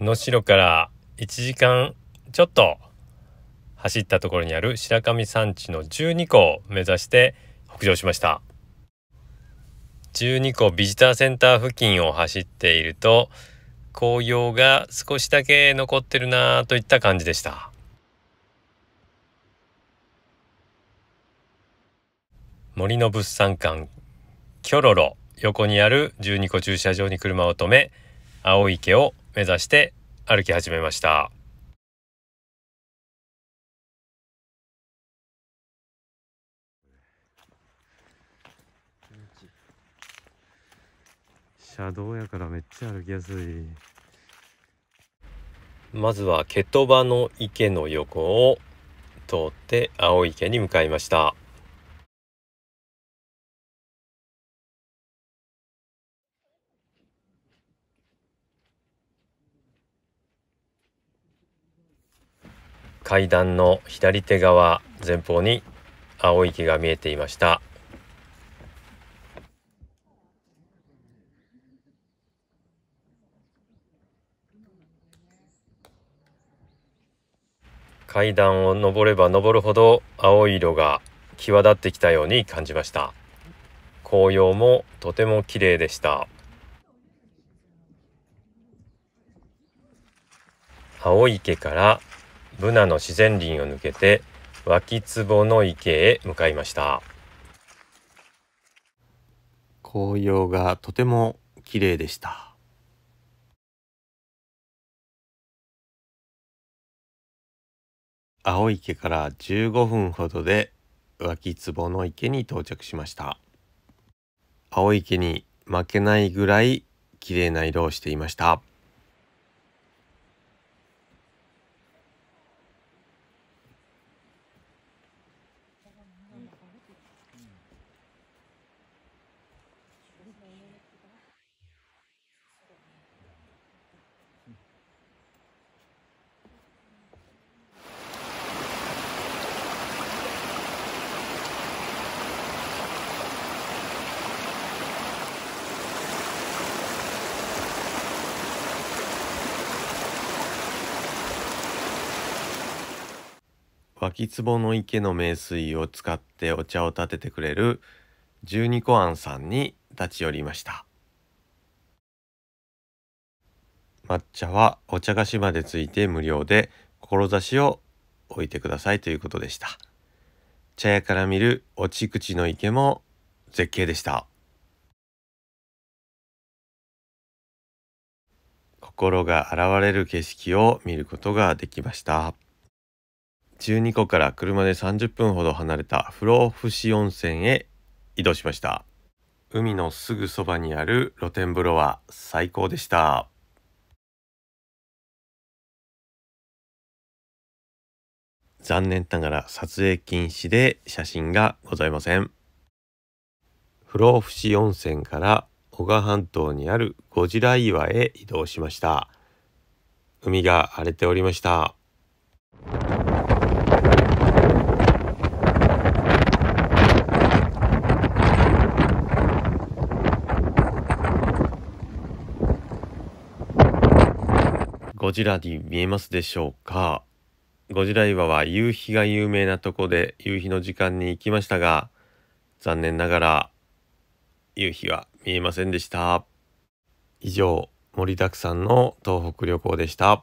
能代から1時間ちょっと走ったところにある白神山地の12個を目指して北上しました12個ビジターセンター付近を走っていると紅葉が少しだけ残ってるなといった感じでした森の物産館キョロロ横にある12個駐車場に車を止め青池を目指して歩き始めました。車道やからめっちゃ歩きやすいまずはケトばの池の横を通って青池に向かいました階段の左手側前方に青い池が見えていました。階段を登れば登るほど青い色が際立ってきたように感じました紅葉もとても綺麗でした青池からブナの自然林を抜けて脇壺の池へ向かいました紅葉がとても綺麗でした青池から15分ほどで脇壺の池に到着しました青池に負けないぐらい綺麗な色をしていました私のつき壺の池の名水を使ってお茶を立ててくれる十二湖庵さんに立ち寄りました抹茶はお茶菓子までついて無料で志を置いてくださいということでした茶屋から見る落ち口の池も絶景でした心が現れる景色を見ることができました12個から車で30分ほど離れた不老不死温泉へ移動しました海のすぐそばにある露天風呂は最高でした。残念ながら撮影禁止で写真がございません。不老不死温泉から男鹿半島にあるゴジラ岩へ移動しました。海が荒れておりました。ゴジラに見えますでしょうかゴジラ岩は夕日が有名なとこで夕日の時間に行きましたが残念ながら夕日は見えませんでした以上盛りだくさんの東北旅行でした